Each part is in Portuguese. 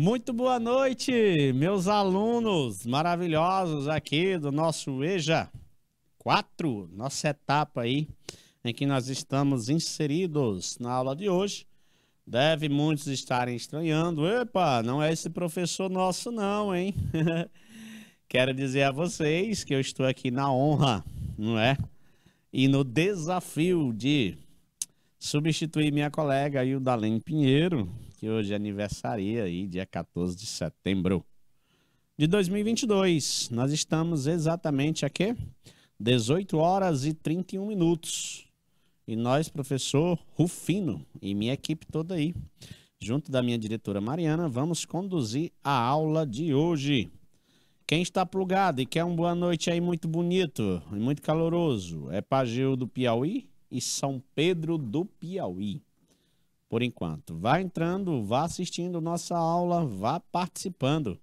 Muito boa noite, meus alunos maravilhosos aqui do nosso EJA 4, nossa etapa aí em que nós estamos inseridos na aula de hoje. Deve muitos estarem estranhando. Epa, não é esse professor nosso, não, hein? Quero dizer a vocês que eu estou aqui na honra, não é? E no desafio de substituir minha colega Ildalene Pinheiro, que hoje é aniversaria aí, dia 14 de setembro de 2022. Nós estamos exatamente aqui, 18 horas e 31 minutos. E nós, professor Rufino e minha equipe toda aí, junto da minha diretora Mariana, vamos conduzir a aula de hoje. Quem está plugado e quer uma boa noite aí muito bonito e muito caloroso é Pageu do Piauí e São Pedro do Piauí por enquanto. Vá entrando, vá assistindo nossa aula, vá participando.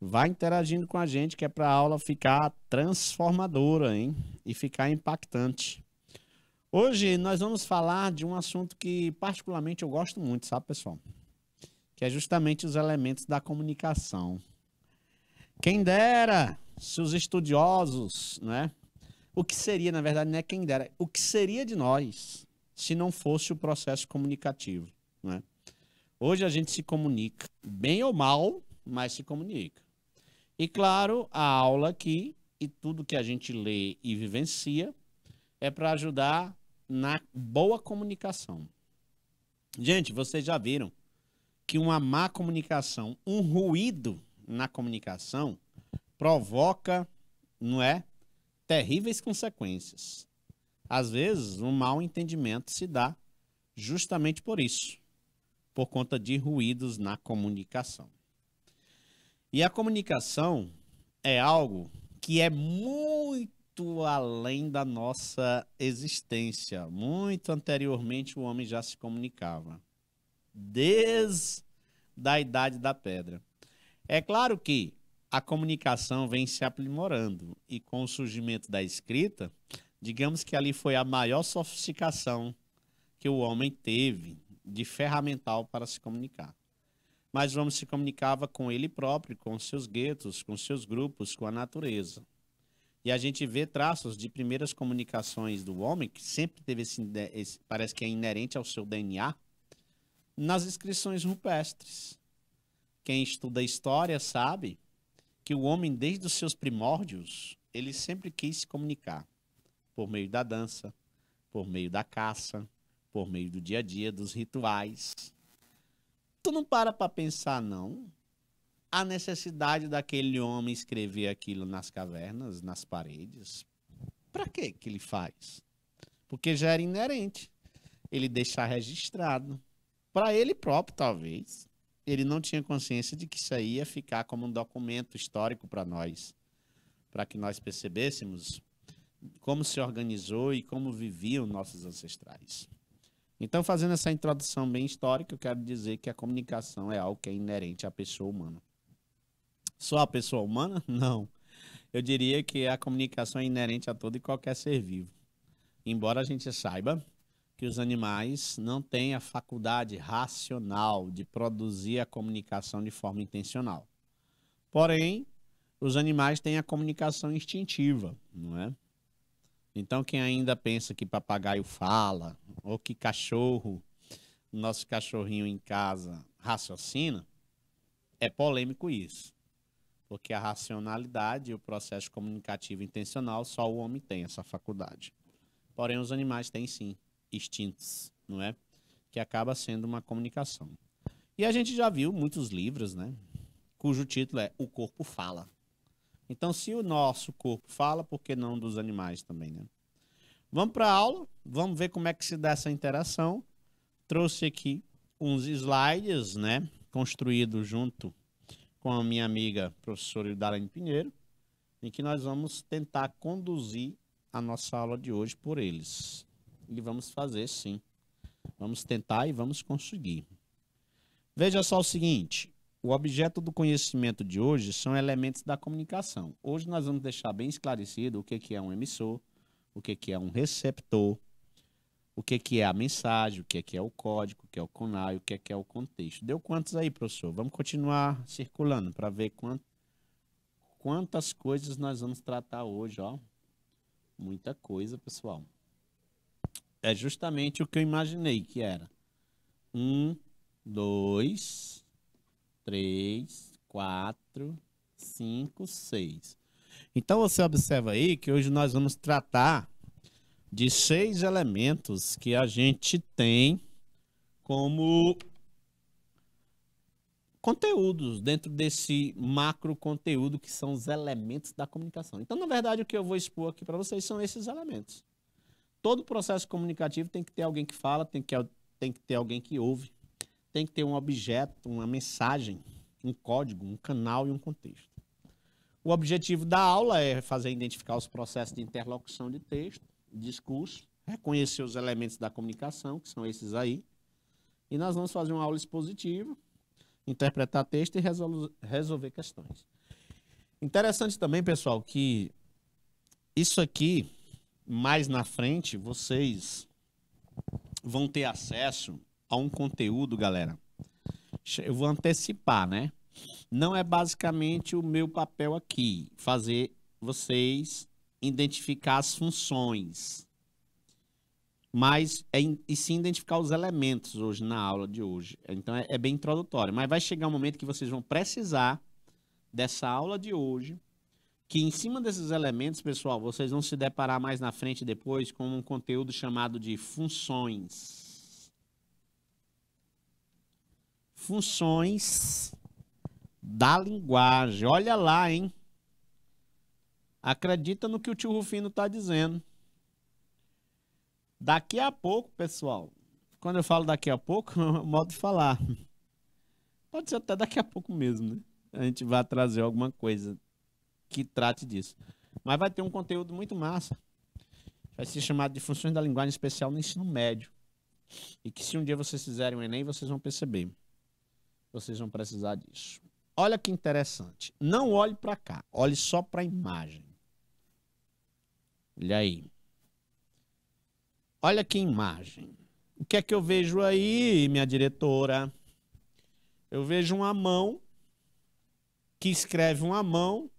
Vá interagindo com a gente, que é para a aula ficar transformadora, hein? E ficar impactante. Hoje nós vamos falar de um assunto que particularmente eu gosto muito, sabe, pessoal? Que é justamente os elementos da comunicação. Quem dera se os estudiosos, né? O que seria, na verdade, não é quem dera, o que seria de nós se não fosse o processo comunicativo. Né? Hoje a gente se comunica, bem ou mal, mas se comunica. E claro, a aula aqui e tudo que a gente lê e vivencia é para ajudar na boa comunicação. Gente, vocês já viram que uma má comunicação, um ruído na comunicação provoca, não é, terríveis consequências. Às vezes, um mau entendimento se dá justamente por isso, por conta de ruídos na comunicação. E a comunicação é algo que é muito além da nossa existência. Muito anteriormente o homem já se comunicava, desde a idade da pedra. É claro que a comunicação vem se aprimorando e com o surgimento da escrita, Digamos que ali foi a maior sofisticação que o homem teve de ferramental para se comunicar. Mas o homem se comunicava com ele próprio, com seus guetos, com seus grupos, com a natureza. E a gente vê traços de primeiras comunicações do homem, que sempre teve esse, esse parece que é inerente ao seu DNA, nas inscrições rupestres. Quem estuda história sabe que o homem, desde os seus primórdios, ele sempre quis se comunicar por meio da dança, por meio da caça, por meio do dia a dia, dos rituais. Tu não para para pensar, não. A necessidade daquele homem escrever aquilo nas cavernas, nas paredes. Para que que ele faz? Porque já era inerente. Ele deixar registrado. Para ele próprio, talvez. Ele não tinha consciência de que isso aí ia ficar como um documento histórico para nós. Para que nós percebêssemos como se organizou e como viviam nossos ancestrais. Então, fazendo essa introdução bem histórica, eu quero dizer que a comunicação é algo que é inerente à pessoa humana. Só a pessoa humana? Não. Eu diria que a comunicação é inerente a todo e qualquer ser vivo. Embora a gente saiba que os animais não têm a faculdade racional de produzir a comunicação de forma intencional. Porém, os animais têm a comunicação instintiva, não é? Então, quem ainda pensa que papagaio fala, ou que cachorro, nosso cachorrinho em casa, raciocina, é polêmico isso. Porque a racionalidade e o processo comunicativo intencional, só o homem tem essa faculdade. Porém, os animais têm sim instintos, não é? Que acaba sendo uma comunicação. E a gente já viu muitos livros, né? Cujo título é O Corpo Fala. Então, se o nosso corpo fala, por que não dos animais também, né? Vamos para a aula, vamos ver como é que se dá essa interação. Trouxe aqui uns slides, né? Construído junto com a minha amiga professora Idalene Pinheiro, em que nós vamos tentar conduzir a nossa aula de hoje por eles. E vamos fazer sim. Vamos tentar e vamos conseguir. Veja só o seguinte: o objeto do conhecimento de hoje são elementos da comunicação. Hoje nós vamos deixar bem esclarecido o que, que é um emissor, o que, que é um receptor, o que, que é a mensagem, o que, que é o código, o que é o CONAI, o que, que é o contexto. Deu quantos aí, professor? Vamos continuar circulando para ver quant... quantas coisas nós vamos tratar hoje. Ó. Muita coisa, pessoal. É justamente o que eu imaginei que era. Um, dois, três, quatro, cinco, seis. Então você observa aí que hoje nós vamos tratar de seis elementos que a gente tem como conteúdos dentro desse macro conteúdo que são os elementos da comunicação. Então, na verdade, o que eu vou expor aqui para vocês são esses elementos. Todo processo comunicativo tem que ter alguém que fala, tem que, tem que ter alguém que ouve, tem que ter um objeto, uma mensagem, um código, um canal e um contexto. O objetivo da aula é fazer identificar os processos de interlocução de texto, discurso, reconhecer os elementos da comunicação, que são esses aí. E nós vamos fazer uma aula expositiva, interpretar texto e resol resolver questões. Interessante também, pessoal, que isso aqui, mais na frente, vocês vão ter acesso a um conteúdo, galera, eu vou antecipar, né? Não é basicamente o meu papel aqui fazer vocês identificar as funções, mas é, e sim identificar os elementos hoje na aula de hoje. Então é, é bem introdutório, mas vai chegar um momento que vocês vão precisar dessa aula de hoje, que em cima desses elementos, pessoal, vocês vão se deparar mais na frente depois com um conteúdo chamado de funções. funções da linguagem. Olha lá, hein? Acredita no que o tio Rufino está dizendo. Daqui a pouco, pessoal. Quando eu falo daqui a pouco, é modo de falar. Pode ser até daqui a pouco mesmo, né? A gente vai trazer alguma coisa que trate disso. Mas vai ter um conteúdo muito massa. Vai ser chamado de Funções da Linguagem Especial no Ensino Médio. E que se um dia vocês fizerem o um Enem, vocês vão perceber. Vocês vão precisar disso. Olha que interessante. Não olhe para cá, olhe só para a imagem. Olha aí. Olha que imagem. O que é que eu vejo aí, minha diretora? Eu vejo uma mão que escreve uma mão,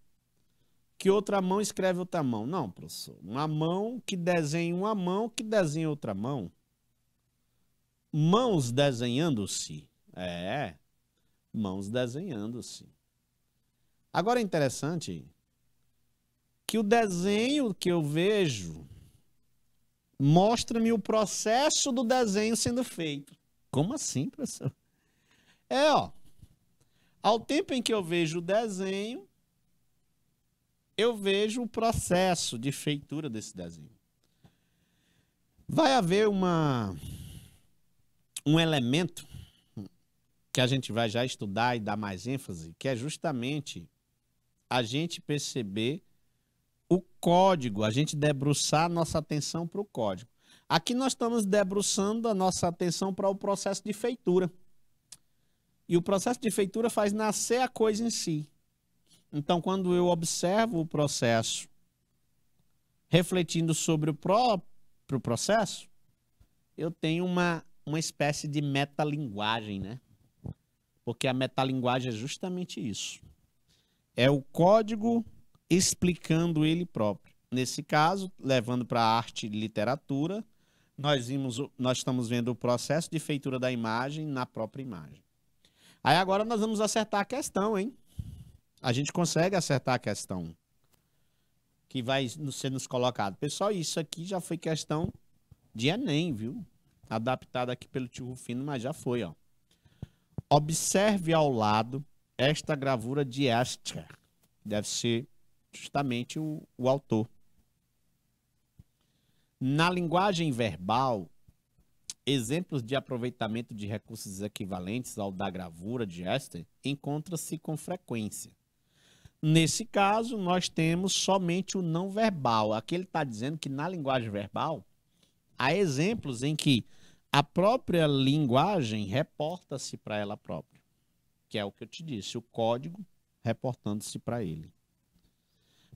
que outra mão escreve outra mão. Não, professor. Uma mão que desenha uma mão, que desenha outra mão. Mãos desenhando-se. É mãos desenhando-se. Agora é interessante que o desenho que eu vejo mostra-me o processo do desenho sendo feito. Como assim, professor? É, ó. Ao tempo em que eu vejo o desenho, eu vejo o processo de feitura desse desenho. Vai haver uma um elemento que a gente vai já estudar e dar mais ênfase, que é justamente a gente perceber o código, a gente debruçar nossa atenção para o código. Aqui nós estamos debruçando a nossa atenção para o processo de feitura. E o processo de feitura faz nascer a coisa em si. Então, quando eu observo o processo, refletindo sobre o próprio processo, eu tenho uma, uma espécie de metalinguagem, né? Porque a metalinguagem é justamente isso. É o código explicando ele próprio. Nesse caso, levando para a arte e literatura, nós, vimos, nós estamos vendo o processo de feitura da imagem na própria imagem. Aí agora nós vamos acertar a questão, hein? A gente consegue acertar a questão que vai ser nos colocado. Pessoal, isso aqui já foi questão de Enem, viu? Adaptado aqui pelo tio Rufino, mas já foi, ó. Observe ao lado esta gravura de Escher. Deve ser justamente o, o autor. Na linguagem verbal, exemplos de aproveitamento de recursos equivalentes ao da gravura de Escher encontram se com frequência. Nesse caso, nós temos somente o não verbal. Aqui ele está dizendo que na linguagem verbal há exemplos em que a própria linguagem reporta-se para ela própria, que é o que eu te disse, o código reportando-se para ele.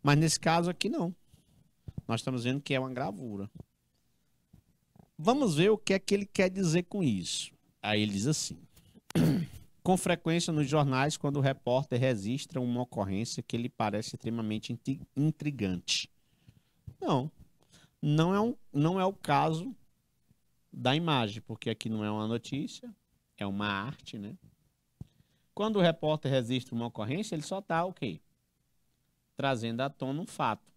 Mas nesse caso aqui não. Nós estamos vendo que é uma gravura. Vamos ver o que é que ele quer dizer com isso. Aí ele diz assim: Com frequência nos jornais, quando o repórter registra uma ocorrência que lhe parece extremamente intrigante. Não, não é, um, não é o caso da imagem, porque aqui não é uma notícia, é uma arte, né? Quando o repórter registra uma ocorrência, ele só está o okay, quê? Trazendo à tona um fato.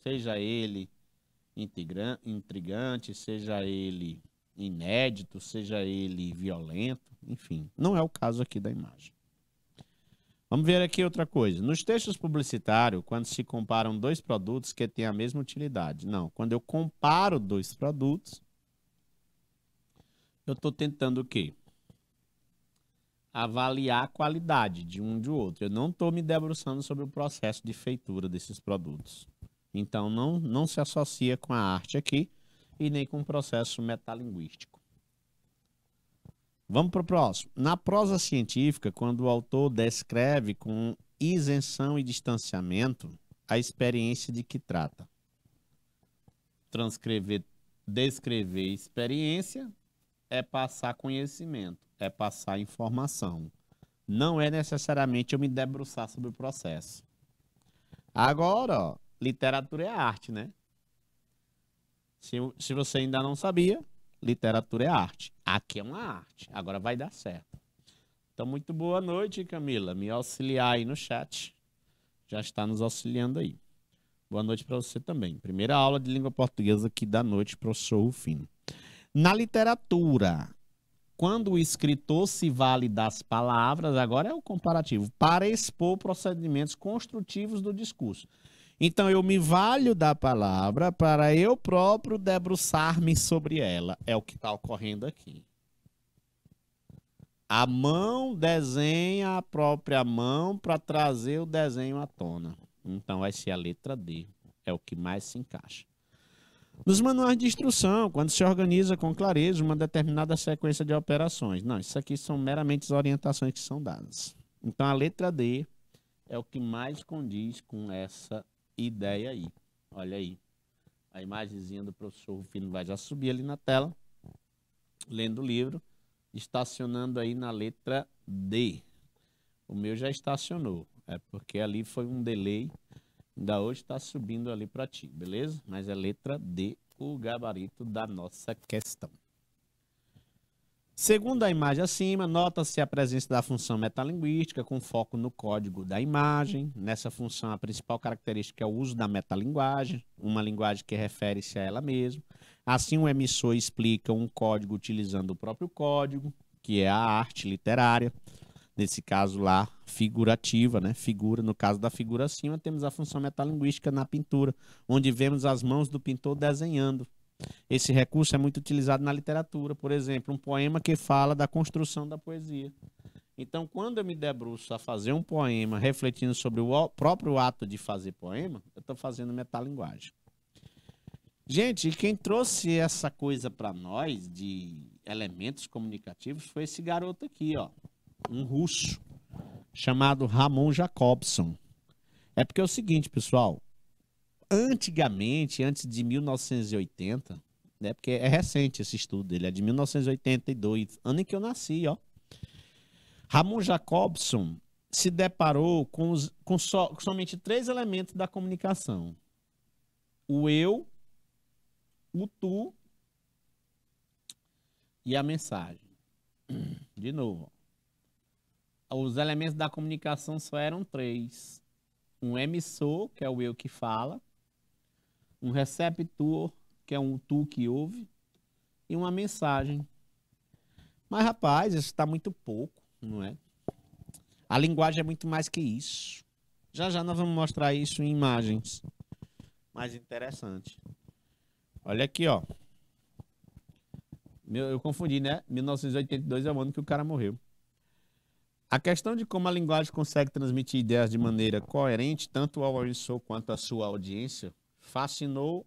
Seja ele intrigante, seja ele inédito, seja ele violento, enfim, não é o caso aqui da imagem. Vamos ver aqui outra coisa. Nos textos publicitários, quando se comparam dois produtos que têm a mesma utilidade. Não, quando eu comparo dois produtos, eu estou tentando o quê? Avaliar a qualidade de um de outro. Eu não estou me debruçando sobre o processo de feitura desses produtos. Então, não, não se associa com a arte aqui e nem com o processo metalinguístico. Vamos para o próximo. Na prosa científica, quando o autor descreve com isenção e distanciamento a experiência de que trata. Transcrever, descrever experiência, é passar conhecimento, é passar informação. Não é necessariamente eu me debruçar sobre o processo. Agora, ó, literatura é arte, né? Se, se você ainda não sabia, literatura é arte. Aqui é uma arte. Agora vai dar certo. Então, muito boa noite, Camila. Me auxiliar aí no chat. Já está nos auxiliando aí. Boa noite para você também. Primeira aula de língua portuguesa aqui da noite, professor Rufino. Na literatura, quando o escritor se vale das palavras, agora é o comparativo, para expor procedimentos construtivos do discurso. Então eu me valho da palavra para eu próprio debruçar-me sobre ela. É o que está ocorrendo aqui. A mão desenha a própria mão para trazer o desenho à tona. Então vai ser a letra D. É o que mais se encaixa. Nos manuais de instrução, quando se organiza com clareza uma determinada sequência de operações. Não, isso aqui são meramente as orientações que são dadas. Então, a letra D é o que mais condiz com essa ideia aí. Olha aí. A imagenzinha do professor Rufino vai já subir ali na tela, lendo o livro, estacionando aí na letra D. O meu já estacionou, é porque ali foi um delay Ainda hoje está subindo ali para ti, beleza? Mas é letra D, o gabarito da nossa questão. Segundo a imagem acima, nota-se a presença da função metalinguística com foco no código da imagem. Nessa função, a principal característica é o uso da metalinguagem, uma linguagem que refere-se a ela mesma. Assim, o emissor explica um código utilizando o próprio código, que é a arte literária nesse caso lá, figurativa, né? Figura, no caso da figura acima, temos a função metalinguística na pintura, onde vemos as mãos do pintor desenhando. Esse recurso é muito utilizado na literatura, por exemplo, um poema que fala da construção da poesia. Então, quando eu me debruço a fazer um poema refletindo sobre o próprio ato de fazer poema, eu estou fazendo metalinguagem. Gente, quem trouxe essa coisa para nós de elementos comunicativos foi esse garoto aqui, ó um russo chamado Ramon Jacobson. É porque é o seguinte, pessoal, antigamente, antes de 1980, né, porque é recente esse estudo, ele é de 1982, ano em que eu nasci, ó. Ramon Jacobson se deparou com, os, com, so, com somente três elementos da comunicação: o eu, o tu e a mensagem. De novo, ó os elementos da comunicação só eram três: um emissor, que é o eu que fala, um receptor, que é um tu que ouve, e uma mensagem. Mas, rapaz, isso está muito pouco, não é? A linguagem é muito mais que isso. Já já nós vamos mostrar isso em imagens mais interessante. Olha aqui, ó. eu confundi, né? 1982 é o ano que o cara morreu. A questão de como a linguagem consegue transmitir ideias de maneira coerente, tanto ao emissor quanto à sua audiência, fascinou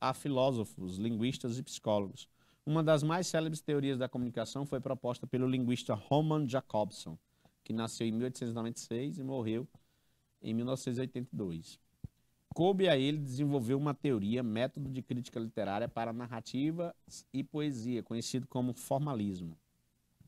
a filósofos, linguistas e psicólogos. Uma das mais célebres teorias da comunicação foi proposta pelo linguista Roman Jacobson, que nasceu em 1896 e morreu em 1982. Coube a ele desenvolver uma teoria, método de crítica literária para narrativa e poesia, conhecido como formalismo.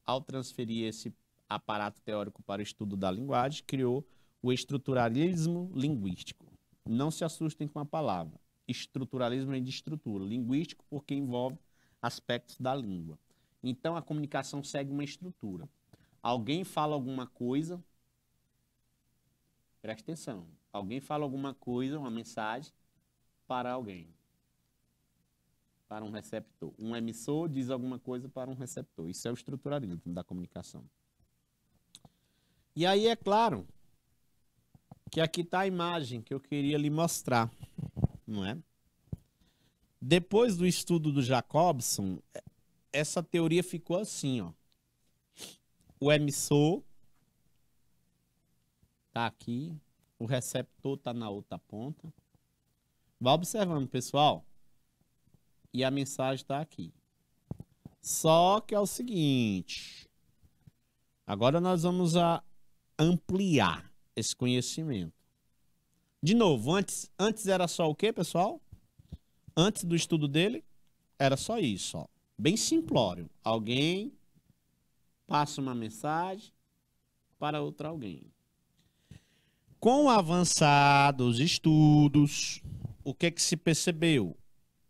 Ao transferir esse aparato teórico para o estudo da linguagem, criou o estruturalismo linguístico. Não se assustem com a palavra. Estruturalismo é de estrutura, linguístico porque envolve aspectos da língua. Então a comunicação segue uma estrutura. Alguém fala alguma coisa, preste atenção. Alguém fala alguma coisa, uma mensagem para alguém, para um receptor. Um emissor diz alguma coisa para um receptor. Isso é o estruturalismo da comunicação. E aí é claro que aqui está a imagem que eu queria lhe mostrar, não é? Depois do estudo do Jacobson, é, essa teoria ficou assim, ó. O emissor tá aqui, o receptor tá na outra ponta. Vá observando, pessoal. E a mensagem está aqui. Só que é o seguinte. Agora nós vamos a ampliar esse conhecimento. De novo, antes, antes era só o quê, pessoal? Antes do estudo dele, era só isso, ó. Bem simplório. Alguém passa uma mensagem para outro alguém. Com avançados estudos, o que é que se percebeu?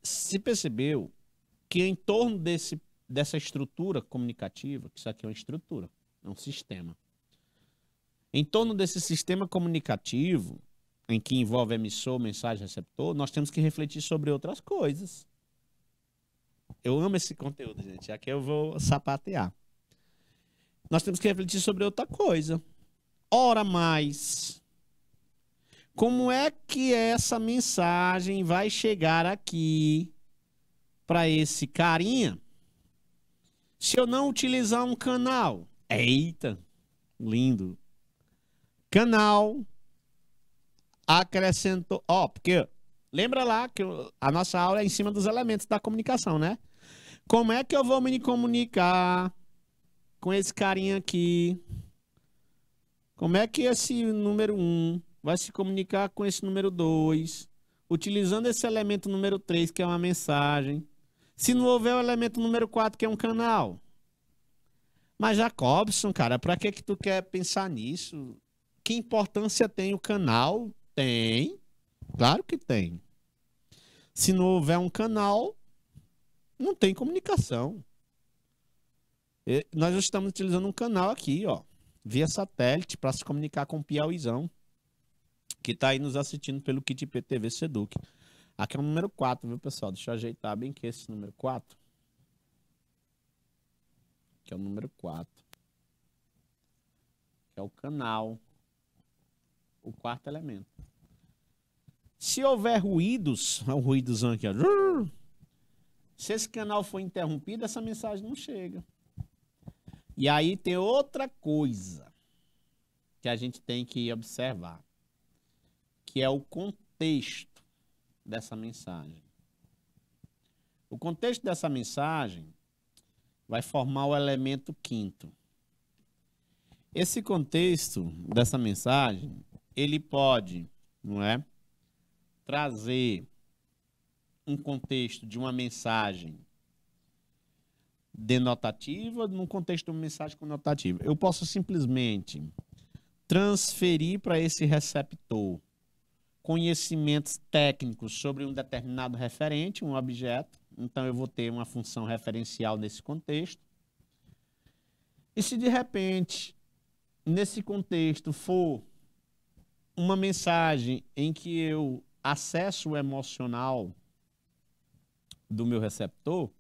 Se percebeu que em torno desse, dessa estrutura comunicativa, que isso aqui é uma estrutura, é um sistema, em torno desse sistema comunicativo, em que envolve emissor, mensagem, receptor, nós temos que refletir sobre outras coisas. Eu amo esse conteúdo, gente. Aqui eu vou sapatear. Nós temos que refletir sobre outra coisa. Ora mais. Como é que essa mensagem vai chegar aqui para esse carinha se eu não utilizar um canal? Eita, lindo canal acrescentou. Ó, oh, porque lembra lá que a nossa aula é em cima dos elementos da comunicação, né? Como é que eu vou me comunicar com esse carinha aqui? Como é que esse número 1 um vai se comunicar com esse número 2? Utilizando esse elemento número 3, que é uma mensagem. Se não houver o elemento número 4, que é um canal. Mas Jacobson, cara, pra que que tu quer pensar nisso? Que importância tem o canal? Tem. Claro que tem. Se não houver um canal, não tem comunicação. E nós estamos utilizando um canal aqui, ó, via satélite, para se comunicar com o Piauizão, que está aí nos assistindo pelo Kit PTV Seduc. Aqui é o número 4, viu, pessoal? Deixa eu ajeitar bem que esse número 4. Aqui é o número 4. Que é o canal o quarto elemento. Se houver ruídos, é um ruídozão aqui, ó. Se esse canal for interrompido, essa mensagem não chega. E aí tem outra coisa que a gente tem que observar, que é o contexto dessa mensagem. O contexto dessa mensagem vai formar o elemento quinto. Esse contexto dessa mensagem ele pode, não é, trazer um contexto de uma mensagem denotativa num contexto de uma mensagem conotativa. Eu posso simplesmente transferir para esse receptor conhecimentos técnicos sobre um determinado referente, um objeto. Então eu vou ter uma função referencial nesse contexto. E se de repente nesse contexto for uma mensagem em que eu acesso o emocional do meu receptor,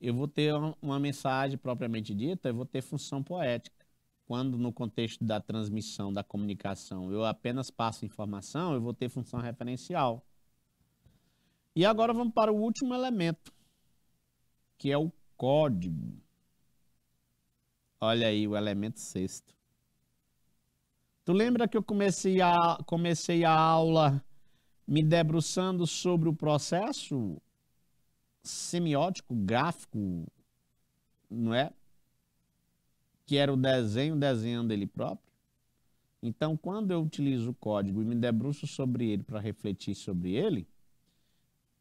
eu vou ter uma mensagem propriamente dita, eu vou ter função poética. Quando no contexto da transmissão, da comunicação, eu apenas passo informação, eu vou ter função referencial. E agora vamos para o último elemento, que é o código. Olha aí o elemento sexto. Tu lembra que eu comecei a, comecei a aula me debruçando sobre o processo semiótico, gráfico, não é? Que era o desenho desenhando ele próprio. Então, quando eu utilizo o código e me debruço sobre ele para refletir sobre ele,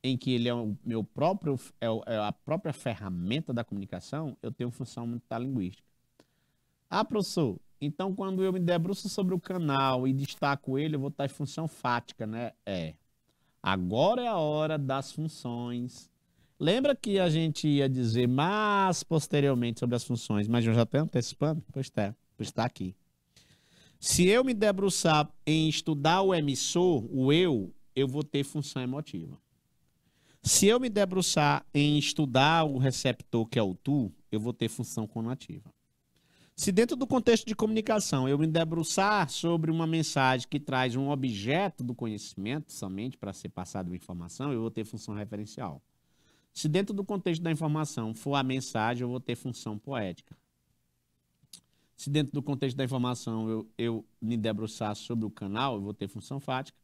em que ele é o meu próprio é, é a própria ferramenta da comunicação, eu tenho função metalinguística. Ah, professor, então, quando eu me debruço sobre o canal e destaco ele, eu vou estar em função fática, né? É. Agora é a hora das funções. Lembra que a gente ia dizer mais posteriormente sobre as funções, mas eu já estou antecipando? Pois está, pois está aqui. Se eu me debruçar em estudar o emissor, o eu, eu vou ter função emotiva. Se eu me debruçar em estudar o receptor, que é o tu, eu vou ter função conativa. Se dentro do contexto de comunicação eu me debruçar sobre uma mensagem que traz um objeto do conhecimento somente para ser passado uma informação, eu vou ter função referencial. Se dentro do contexto da informação for a mensagem, eu vou ter função poética. Se dentro do contexto da informação eu, eu me debruçar sobre o canal, eu vou ter função fática.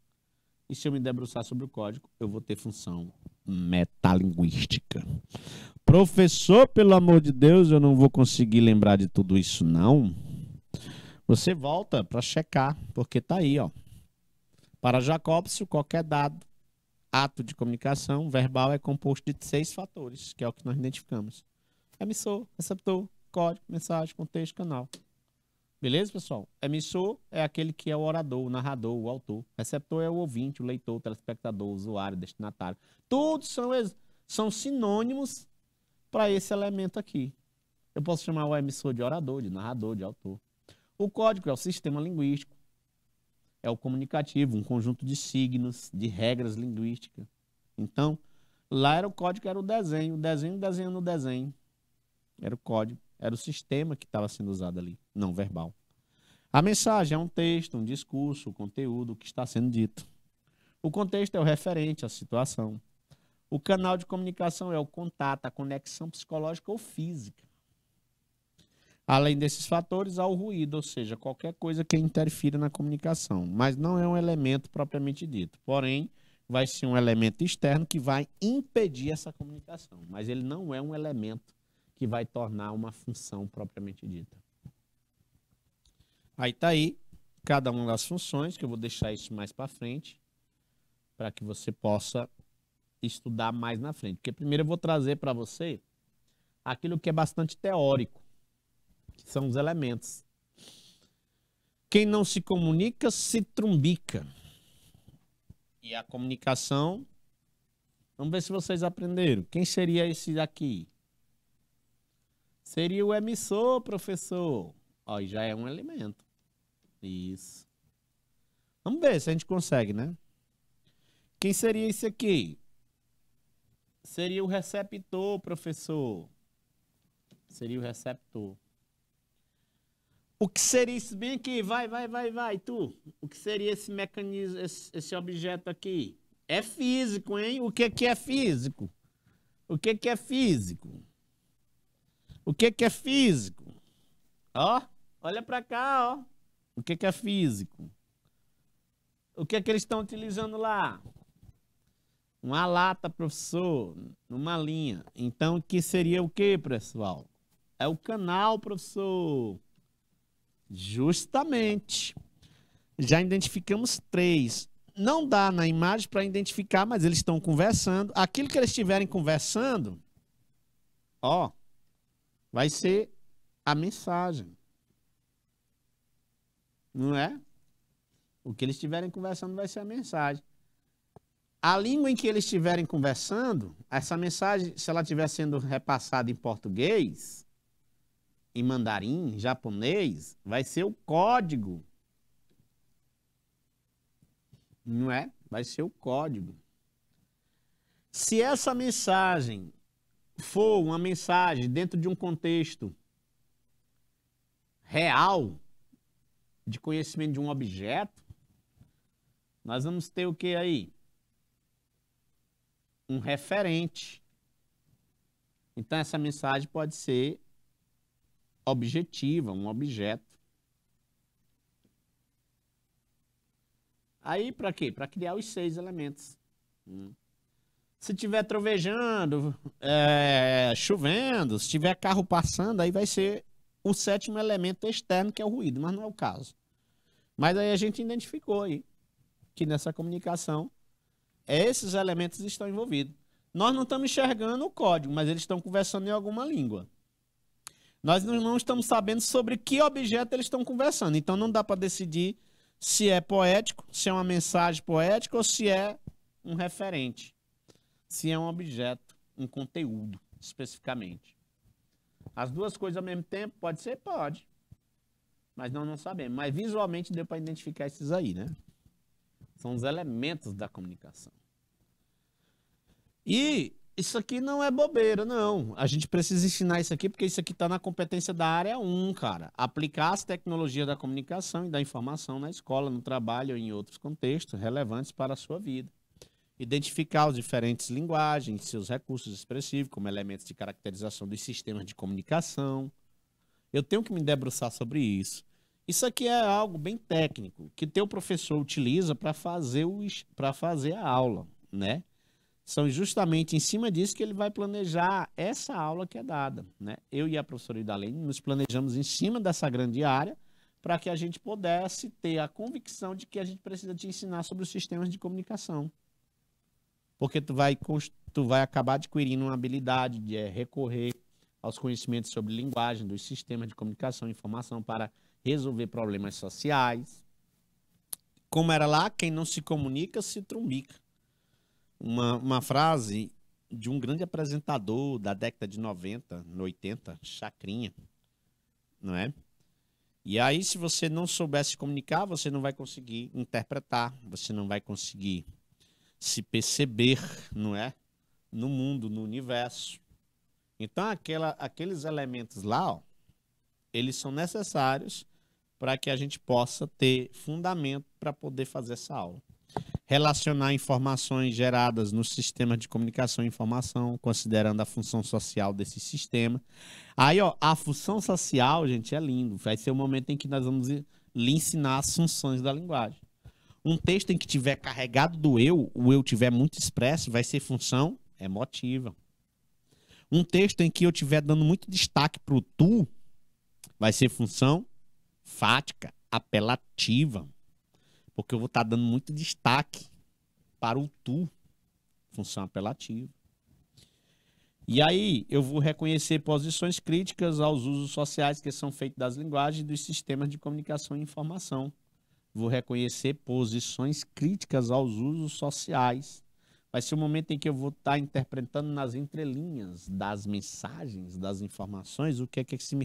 E se eu me debruçar sobre o código, eu vou ter função metalinguística. Professor, pelo amor de Deus, eu não vou conseguir lembrar de tudo isso, não. Você volta para checar, porque tá aí, ó. Para Jacobson, qualquer dado, ato de comunicação verbal é composto de seis fatores, que é o que nós identificamos: emissor, receptor, código, mensagem, contexto, canal. Beleza, pessoal? Emissor é aquele que é o orador, o narrador, o autor. Receptor é o ouvinte, o leitor, o telespectador, o usuário, o destinatário. Todos são, são sinônimos para esse elemento aqui. Eu posso chamar o emissor de orador, de narrador, de autor. O código é o sistema linguístico, é o comunicativo, um conjunto de signos, de regras linguísticas. Então, lá era o código, era o desenho, o desenho, desenho no desenho. Era o código. Era o sistema que estava sendo usado ali, não verbal. A mensagem é um texto, um discurso, o conteúdo, o que está sendo dito. O contexto é o referente à situação. O canal de comunicação é o contato, a conexão psicológica ou física. Além desses fatores, há o ruído, ou seja, qualquer coisa que interfira na comunicação, mas não é um elemento propriamente dito. Porém, vai ser um elemento externo que vai impedir essa comunicação, mas ele não é um elemento que vai tornar uma função propriamente dita. Aí tá aí cada uma das funções, que eu vou deixar isso mais para frente, para que você possa estudar mais na frente. Porque primeiro eu vou trazer para você aquilo que é bastante teórico, que são os elementos. Quem não se comunica se trumbica. E a comunicação, vamos ver se vocês aprenderam. Quem seria esse aqui? Seria o emissor, professor. Ó, já é um elemento. Isso. Vamos ver se a gente consegue, né? Quem seria esse aqui? Seria o receptor, professor. Seria o receptor. O que seria isso bem aqui? Vai, vai, vai, vai, tu. O que seria esse mecanismo, esse, esse objeto aqui? É físico, hein? O que é que é físico? O que é que é físico? O que é que é físico? Ó, olha para cá, ó. O que é que é físico? O que é que eles estão utilizando lá? Uma lata, professor, numa linha. Então, que seria o que, pessoal? É o canal, professor. Justamente. Já identificamos três. Não dá na imagem para identificar, mas eles estão conversando. Aquilo que eles estiverem conversando, ó, vai ser a mensagem. Não é? O que eles estiverem conversando vai ser a mensagem. A língua em que eles estiverem conversando, essa mensagem, se ela estiver sendo repassada em português, em mandarim, em japonês, vai ser o código. Não é? Vai ser o código. Se essa mensagem for uma mensagem dentro de um contexto real de conhecimento de um objeto, nós vamos ter o que aí? Um referente. Então, essa mensagem pode ser objetiva, um objeto. Aí, para quê? Para criar os seis elementos. Hum. Se tiver trovejando, é, chovendo, se tiver carro passando, aí vai ser o sétimo elemento externo, que é o ruído, mas não é o caso. Mas aí a gente identificou aí que nessa comunicação é, esses elementos estão envolvidos. Nós não estamos enxergando o código, mas eles estão conversando em alguma língua. Nós não estamos sabendo sobre que objeto eles estão conversando, então não dá para decidir se é poético, se é uma mensagem poética ou se é um referente se é um objeto, um conteúdo, especificamente. As duas coisas ao mesmo tempo? Pode ser? Pode. Mas nós não sabemos. Mas visualmente deu para identificar esses aí, né? São os elementos da comunicação. E isso aqui não é bobeira, não. A gente precisa ensinar isso aqui porque isso aqui está na competência da área 1, cara. Aplicar as tecnologias da comunicação e da informação na escola, no trabalho ou em outros contextos relevantes para a sua vida identificar as diferentes linguagens, seus recursos expressivos, como elementos de caracterização dos sistemas de comunicação. Eu tenho que me debruçar sobre isso. Isso aqui é algo bem técnico que teu professor utiliza para fazer para fazer a aula, né? São justamente em cima disso que ele vai planejar essa aula que é dada, né? Eu e a professora Idalene nos planejamos em cima dessa grande área para que a gente pudesse ter a convicção de que a gente precisa te ensinar sobre os sistemas de comunicação porque tu vai, tu vai acabar adquirindo uma habilidade de é, recorrer aos conhecimentos sobre linguagem, dos sistemas de comunicação e informação para resolver problemas sociais. Como era lá, quem não se comunica se trumbica. Uma, uma frase de um grande apresentador da década de 90, 80, Chacrinha, não é? E aí, se você não soubesse comunicar, você não vai conseguir interpretar, você não vai conseguir se perceber, não é? No mundo, no universo. Então, aquela, aqueles elementos lá, ó, eles são necessários para que a gente possa ter fundamento para poder fazer essa aula. Relacionar informações geradas nos sistemas de comunicação e informação, considerando a função social desse sistema. Aí, ó, a função social, gente, é lindo. Vai ser o momento em que nós vamos lhe ensinar as funções da linguagem. Um texto em que tiver carregado do eu, o eu tiver muito expresso, vai ser função emotiva. Um texto em que eu tiver dando muito destaque para o tu, vai ser função fática, apelativa. Porque eu vou estar tá dando muito destaque para o tu, função apelativa. E aí eu vou reconhecer posições críticas aos usos sociais que são feitos das linguagens e dos sistemas de comunicação e informação. Vou reconhecer posições críticas aos usos sociais. Vai ser um momento em que eu vou estar tá interpretando nas entrelinhas das mensagens, das informações, o que é que esse,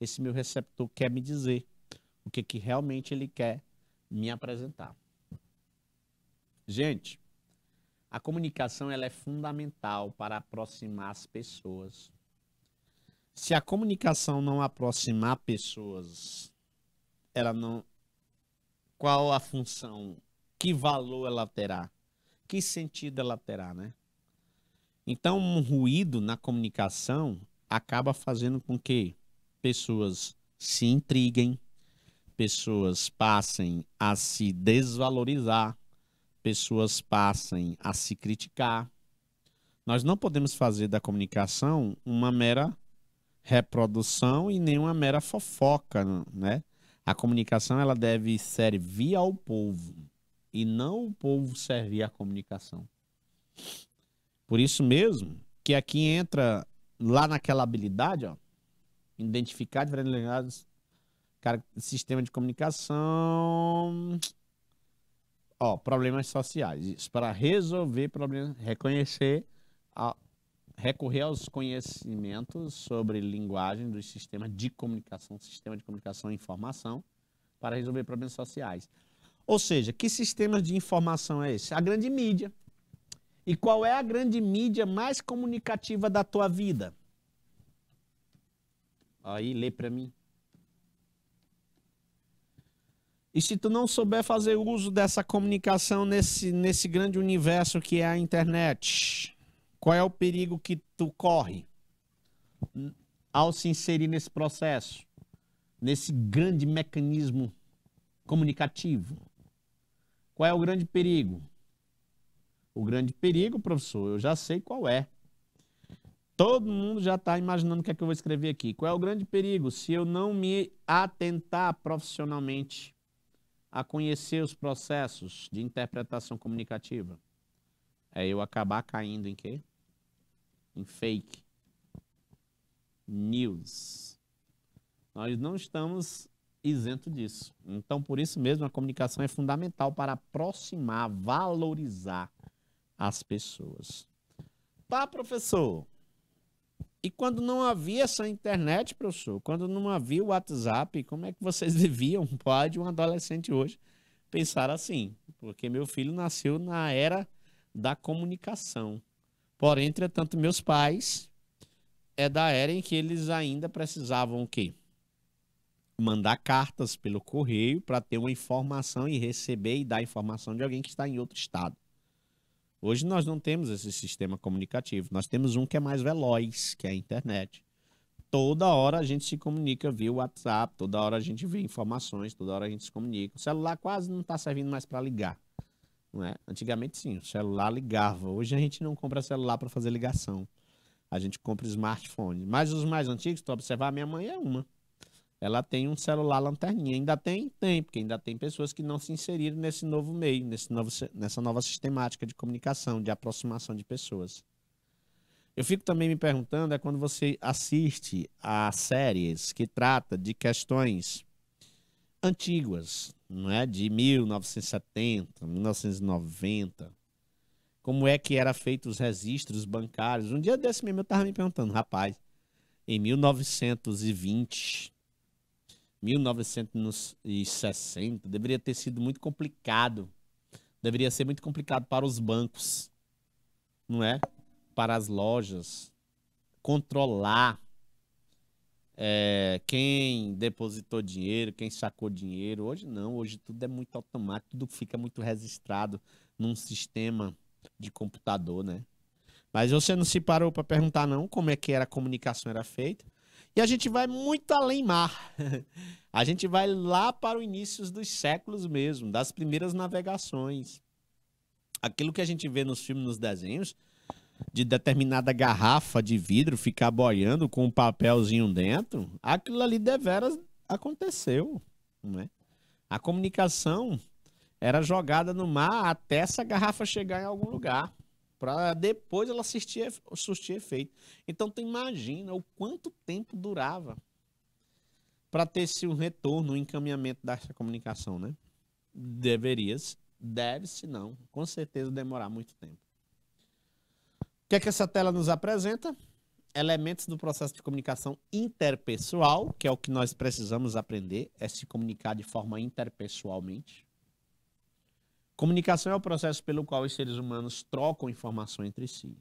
esse meu receptor quer me dizer, o que é que realmente ele quer me apresentar. Gente, a comunicação ela é fundamental para aproximar as pessoas. Se a comunicação não aproximar pessoas, ela não, qual a função, que valor ela terá, que sentido ela terá, né? Então, um ruído na comunicação acaba fazendo com que pessoas se intriguem, pessoas passem a se desvalorizar, pessoas passem a se criticar. Nós não podemos fazer da comunicação uma mera reprodução e nem uma mera fofoca, né? A comunicação ela deve servir ao povo e não o povo servir à comunicação. Por isso mesmo que aqui entra lá naquela habilidade, ó, identificar diferentes legados, cara, sistema de comunicação, ó, problemas sociais, isso para resolver problemas, reconhecer a, recorrer aos conhecimentos sobre linguagem dos sistemas de comunicação, sistema de comunicação e informação, para resolver problemas sociais. Ou seja, que sistema de informação é esse? A grande mídia. E qual é a grande mídia mais comunicativa da tua vida? Aí, lê para mim. E se tu não souber fazer uso dessa comunicação nesse, nesse grande universo que é a internet, qual é o perigo que tu corre ao se inserir nesse processo, nesse grande mecanismo comunicativo? Qual é o grande perigo? O grande perigo, professor, eu já sei qual é. Todo mundo já está imaginando o que é que eu vou escrever aqui. Qual é o grande perigo se eu não me atentar profissionalmente a conhecer os processos de interpretação comunicativa? É eu acabar caindo em quê? em fake news. Nós não estamos isento disso. Então, por isso mesmo, a comunicação é fundamental para aproximar, valorizar as pessoas. Tá, professor? E quando não havia essa internet, professor, quando não havia o WhatsApp, como é que vocês viviam? Pode um adolescente hoje pensar assim, porque meu filho nasceu na era da comunicação. Porém, entretanto, meus pais é da era em que eles ainda precisavam o quê? Mandar cartas pelo correio para ter uma informação e receber e dar informação de alguém que está em outro estado. Hoje nós não temos esse sistema comunicativo. Nós temos um que é mais veloz, que é a internet. Toda hora a gente se comunica via WhatsApp, toda hora a gente vê informações, toda hora a gente se comunica. O celular quase não está servindo mais para ligar. Não é? Antigamente sim, o celular ligava. Hoje a gente não compra celular para fazer ligação. A gente compra smartphone. Mas os mais antigos, tu observar, minha mãe é uma. Ela tem um celular lanterninha. Ainda tem? Tem, porque ainda tem pessoas que não se inseriram nesse novo meio, nesse novo, nessa nova sistemática de comunicação, de aproximação de pessoas. Eu fico também me perguntando, é quando você assiste a séries que trata de questões antiguas, não é? De 1970, 1990. Como é que era feito os registros bancários? Um dia desse mesmo eu estava me perguntando, rapaz, em 1920, 1960, deveria ter sido muito complicado. Deveria ser muito complicado para os bancos, não é? Para as lojas controlar é, quem depositou dinheiro, quem sacou dinheiro. Hoje não, hoje tudo é muito automático, tudo fica muito registrado num sistema de computador, né? Mas você não se parou para perguntar não como é que era a comunicação era feita. E a gente vai muito além mar. a gente vai lá para os inícios dos séculos mesmo, das primeiras navegações. Aquilo que a gente vê nos filmes, nos desenhos, de determinada garrafa de vidro ficar boiando com um papelzinho dentro, aquilo ali deveras aconteceu, né? A comunicação era jogada no mar até essa garrafa chegar em algum lugar, para depois ela surtir, surtir efeito. Então tu imagina o quanto tempo durava para ter se um retorno, um encaminhamento dessa comunicação, né? Deverias, deve-se não, com certeza demorar muito tempo que é que essa tela nos apresenta? Elementos do processo de comunicação interpessoal, que é o que nós precisamos aprender, é se comunicar de forma interpessoalmente. Comunicação é o processo pelo qual os seres humanos trocam informação entre si.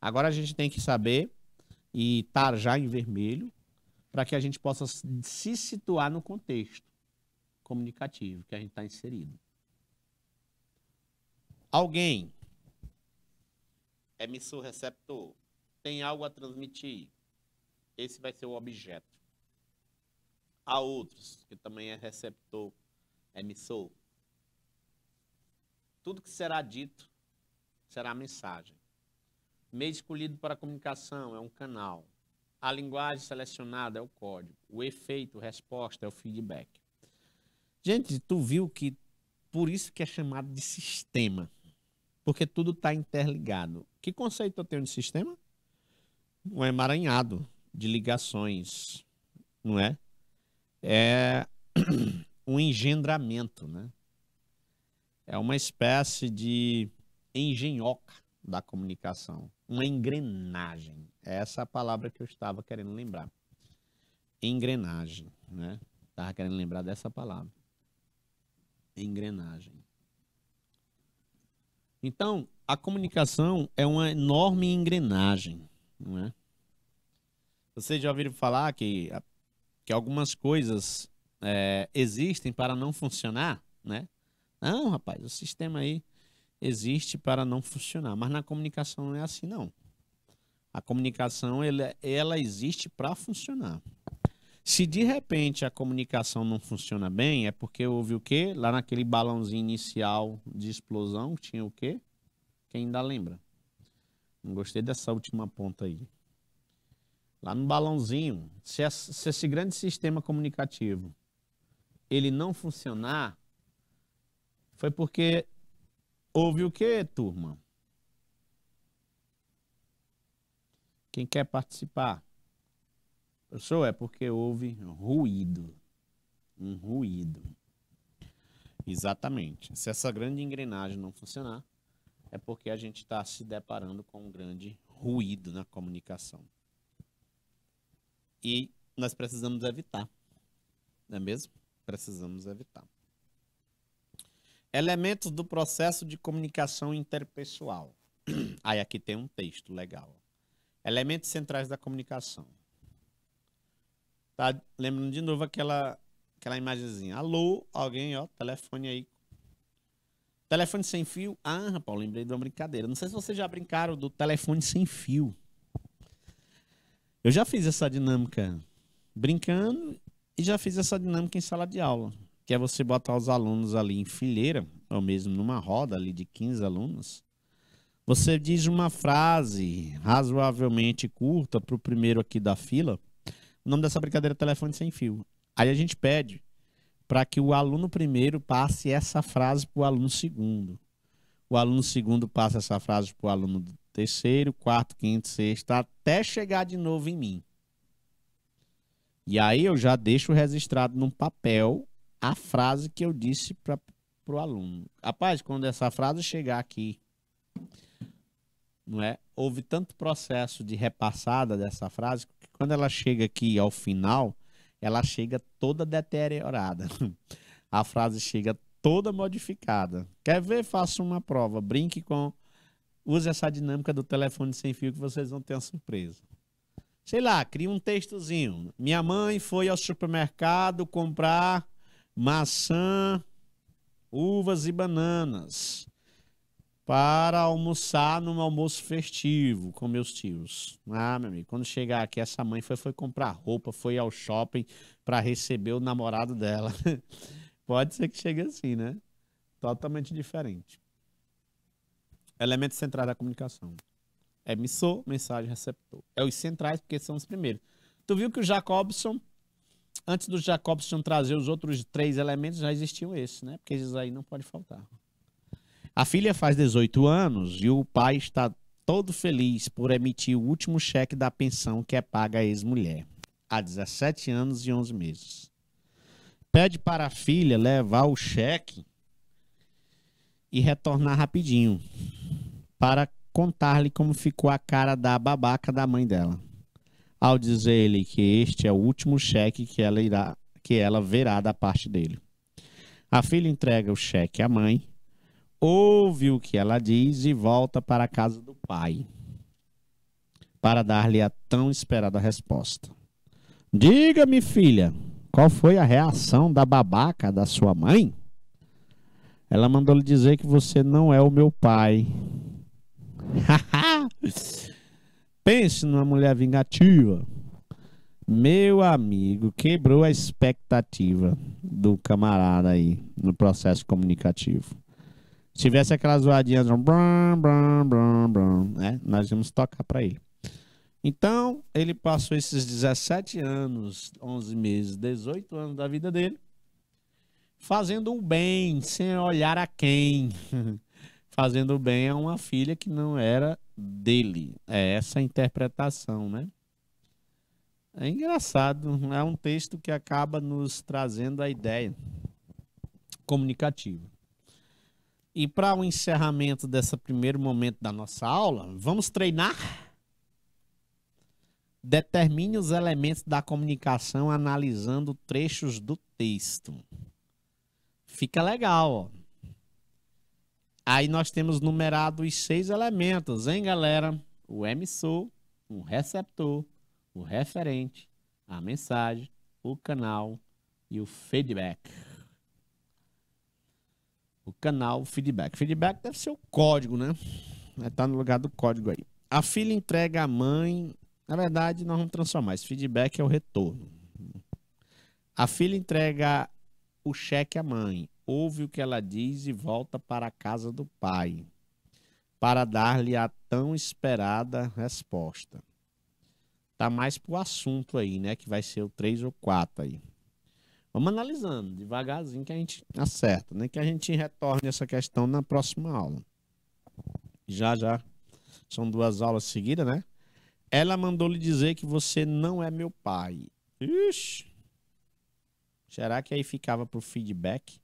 Agora a gente tem que saber e estar já em vermelho para que a gente possa se situar no contexto comunicativo que a gente está inserido. Alguém emissor-receptor, é tem algo a transmitir. Esse vai ser o objeto. Há outros, que também é receptor, é emissor. Tudo que será dito será mensagem. Meio escolhido para comunicação é um canal. A linguagem selecionada é o código. O efeito, resposta, é o feedback. Gente, tu viu que por isso que é chamado de sistema porque tudo está interligado. Que conceito eu tenho de sistema? Um emaranhado de ligações, não é? É um engendramento, né? É uma espécie de engenhoca da comunicação, uma engrenagem. Essa é essa a palavra que eu estava querendo lembrar. Engrenagem, né? Estava querendo lembrar dessa palavra. Engrenagem. Então, a comunicação é uma enorme engrenagem, não é? Vocês já ouviram falar que, que algumas coisas é, existem para não funcionar, né? Não, rapaz, o sistema aí existe para não funcionar, mas na comunicação não é assim, não. A comunicação ela, ela existe para funcionar. Se de repente a comunicação não funciona bem, é porque houve o quê? Lá naquele balãozinho inicial de explosão, tinha o quê? Quem ainda lembra? Não gostei dessa última ponta aí. Lá no balãozinho, se esse grande sistema comunicativo ele não funcionar, foi porque houve o quê, turma? Quem quer participar? Professor, é porque houve ruído. Um ruído. Exatamente. Se essa grande engrenagem não funcionar, é porque a gente está se deparando com um grande ruído na comunicação. E nós precisamos evitar. Não é mesmo? Precisamos evitar. Elementos do processo de comunicação interpessoal. Aí aqui tem um texto legal. Elementos centrais da comunicação. Tá lembrando de novo aquela, aquela imagenzinha. Alô, alguém, ó, telefone aí. Telefone sem fio. Ah, rapaz, lembrei de uma brincadeira. Não sei se vocês já brincaram do telefone sem fio. Eu já fiz essa dinâmica brincando e já fiz essa dinâmica em sala de aula. Que é você botar os alunos ali em fileira, ou mesmo numa roda ali de 15 alunos. Você diz uma frase razoavelmente curta para o primeiro aqui da fila o nome dessa brincadeira é telefone sem fio. Aí a gente pede para que o aluno primeiro passe essa frase para o aluno segundo. O aluno segundo passa essa frase para o aluno terceiro, quarto, quinto, sexto, até chegar de novo em mim. E aí eu já deixo registrado num papel a frase que eu disse para o aluno. Rapaz, quando essa frase chegar aqui, não é? Houve tanto processo de repassada dessa frase que quando ela chega aqui ao final, ela chega toda deteriorada. A frase chega toda modificada. Quer ver? Faça uma prova, brinque com use essa dinâmica do telefone sem fio que vocês vão ter uma surpresa. Sei lá, cria um textozinho. Minha mãe foi ao supermercado comprar maçã, uvas e bananas para almoçar num almoço festivo com meus tios. Ah, meu amigo, quando chegar aqui, essa mãe foi, foi comprar roupa, foi ao shopping para receber o namorado dela. Pode ser que chegue assim, né? Totalmente diferente. Elemento central da comunicação. emissor, mensagem, receptor. É os centrais, porque são os primeiros. Tu viu que o Jacobson, antes do Jacobson trazer os outros três elementos, já existiam esses, né? Porque esses aí não pode faltar. A filha faz 18 anos e o pai está todo feliz por emitir o último cheque da pensão que é paga à ex-mulher, há 17 anos e 11 meses. Pede para a filha levar o cheque e retornar rapidinho para contar-lhe como ficou a cara da babaca da mãe dela. Ao dizer-lhe que este é o último cheque que ela irá que ela verá da parte dele. A filha entrega o cheque à mãe ouve o que ela diz e volta para a casa do pai para dar-lhe a tão esperada resposta. Diga-me, filha, qual foi a reação da babaca da sua mãe? Ela mandou lhe dizer que você não é o meu pai. Pense numa mulher vingativa. Meu amigo, quebrou a expectativa do camarada aí no processo comunicativo. Se tivesse aquelas zoadinhas, brum, brum, brum, brum, né? nós íamos tocar para ele. Então, ele passou esses 17 anos, 11 meses, 18 anos da vida dele, fazendo o bem, sem olhar a quem. fazendo o bem a uma filha que não era dele. É essa a interpretação, né? É engraçado, é um texto que acaba nos trazendo a ideia comunicativa. E para o encerramento desse primeiro momento da nossa aula, vamos treinar? Determine os elementos da comunicação analisando trechos do texto. Fica legal. Ó. Aí nós temos numerado os seis elementos, hein, galera? O emissor, o receptor, o referente, a mensagem, o canal e o feedback. O canal feedback. Feedback deve ser o código, né? está no lugar do código aí. A filha entrega a mãe. Na verdade, nós vamos transformar. Esse feedback é o retorno. A filha entrega o cheque à mãe, ouve o que ela diz e volta para a casa do pai para dar-lhe a tão esperada resposta. Tá mais pro assunto aí, né? Que vai ser o 3 ou 4 aí. Vamos analisando devagarzinho que a gente acerta, né? Que a gente retorne essa questão na próxima aula. Já, já. São duas aulas seguidas, né? Ela mandou lhe dizer que você não é meu pai. Ixi. Será que aí ficava pro feedback?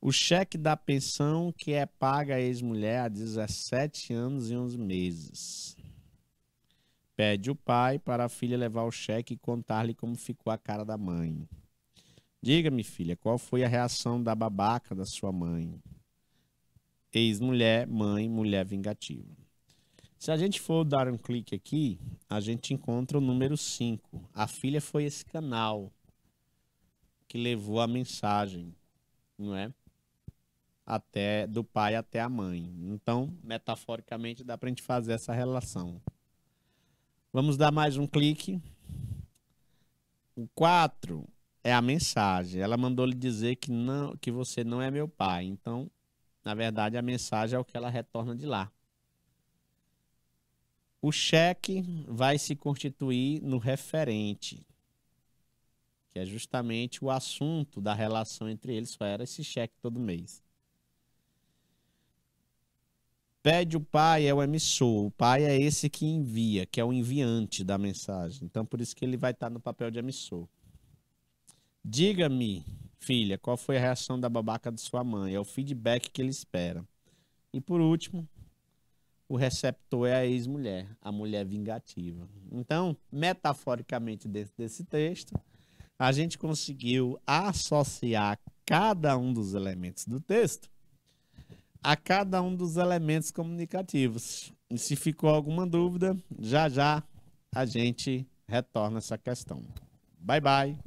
O cheque da pensão que é paga à ex-mulher há 17 anos e 11 meses. Pede o pai para a filha levar o cheque e contar-lhe como ficou a cara da mãe. Diga-me, filha, qual foi a reação da babaca da sua mãe? Ex-mulher, mãe, mulher vingativa. Se a gente for dar um clique aqui, a gente encontra o número 5. A filha foi esse canal que levou a mensagem, não é? Até do pai até a mãe. Então, metaforicamente dá para a gente fazer essa relação. Vamos dar mais um clique. O 4 é a mensagem. Ela mandou lhe dizer que não, que você não é meu pai. Então, na verdade, a mensagem é o que ela retorna de lá. O cheque vai se constituir no referente, que é justamente o assunto da relação entre eles. Só era esse cheque todo mês pede o pai é o emissor, o pai é esse que envia, que é o enviante da mensagem. Então, por isso que ele vai estar no papel de emissor. Diga-me, filha, qual foi a reação da babaca de sua mãe? É o feedback que ele espera. E por último, o receptor é a ex-mulher, a mulher vingativa. Então, metaforicamente, dentro desse texto, a gente conseguiu associar cada um dos elementos do texto a cada um dos elementos comunicativos. E se ficou alguma dúvida, já já a gente retorna essa questão. Bye bye.